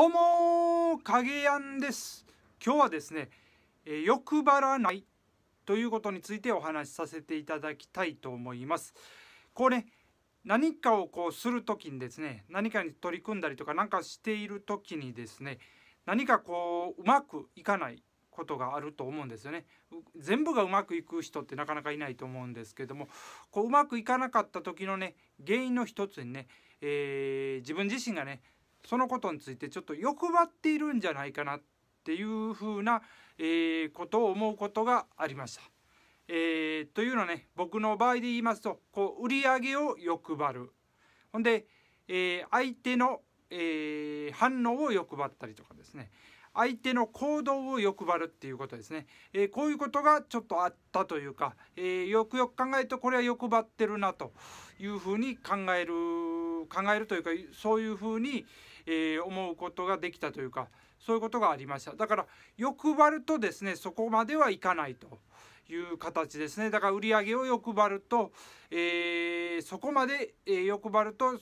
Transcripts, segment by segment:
どうも影やんです今日はですね、えー、欲張らないということについてお話しさせていただきたいと思いますこうね何かをこうする時にですね何かに取り組んだりとか何かしている時にですね何かこううまくいかないことがあると思うんですよね全部がうまくいく人ってなかなかいないと思うんですけどもこううまくいかなかった時のね原因の一つにね、えー、自分自身がねそのことについてちょっと欲張っているんじゃないかなっていうふうな、えー、ことを思うことがありました。えー、というのはね僕の場合で言いますとこう売上を欲張るほんで、えー、相手の、えー、反応を欲張ったりとかですね相手の行動を欲張るっていうことですね、えー、こういうことがちょっとあったというか、えー、よくよく考えるとこれは欲張ってるなというふうに考える考えるというかそういうふうに、えー、思うことができたというかそういうことがありましただから欲張るとですねそこまではいかないという形ですねだから売り上げを欲張ると、えー、そこまで、え欲張ると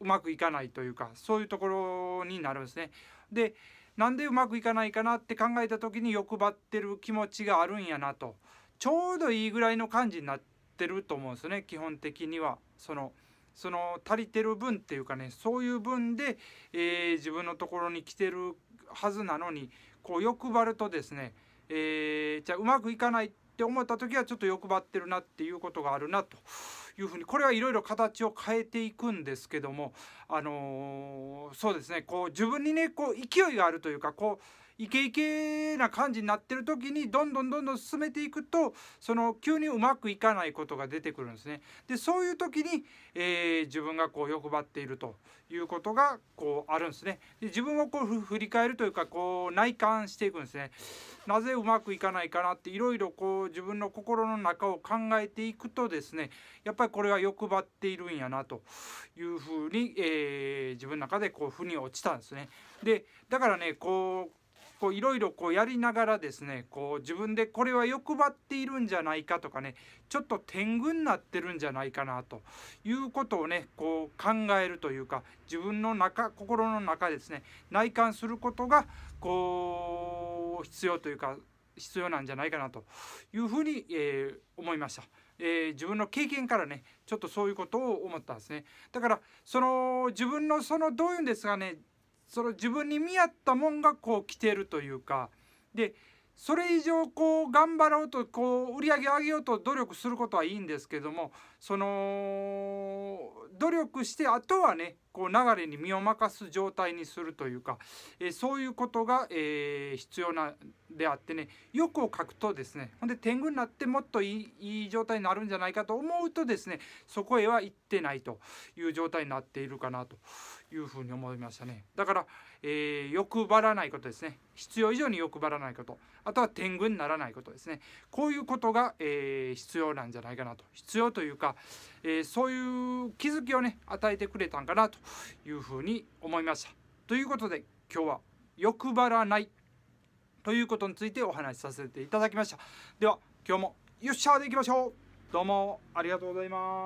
うまくいかないというかそういうところになるんですね。でなんでうまくいかないかなって考えた時に欲張ってる気持ちがあるんやなとちょうどいいぐらいの感じになってると思うんですよね基本的にはその。その足りてる分っていうかねそういう分で、えー、自分のところに来てるはずなのにこう欲張るとですね、えー、じゃあうまくいかないって思った時はちょっと欲張ってるなっていうことがあるなというふうにこれはいろいろ形を変えていくんですけどもあのー、そうですねこう自分にねこう勢いがあるというかこうイケイケな感じになってる時にどんどんどんどん進めていくとその急にうまくいかないことが出てくるんですね。でそういう時に、えー、自分がこう欲張っているということがこうあるんですね。で自分をこう振り返るというかこう内観していくんですね。なぜうまくいかないかなっていろいろこう自分の心の中を考えていくとですねやっぱりこれは欲張っているんやなというふうに、えー、自分の中でこう腑に落ちたんですね。でだからねこうこういろいろこうやりながらですねこう自分でこれは欲張っているんじゃないかとかねちょっと天狗になってるんじゃないかなということをねこう考えるというか自分の中心の中ですね内観することがこう必要というか必要なんじゃないかなというふうに、えー、思いました。えー、自分の経験からねちょっとそういうことを思ったんですねだからその自分のそのどういうんですかねその自分に見合ったもんがこう来てるというかでそれ以上こう頑張ろうとこう売り上げ上げようと努力することはいいんですけどもその努力してあとはねこう流れに身を任す状態にするというか、えそういうことが、えー、必要なであってね欲を書くとですねほんで天狗になってもっといい状態になるんじゃないかと思うとですねそこへは行ってないという状態になっているかなというふうに思いましたねだから、えー、欲張らないことですね必要以上に欲張らないことあとは天狗にならないことですねこういうことが、えー、必要なんじゃないかなと必要というか、えー、そういう気づ気をね与えてくれたんかなというふうに思いました。ということで今日は欲張らないということについてお話しさせていただきました。では今日もよっしゃーでいきましょうどうもありがとうございます。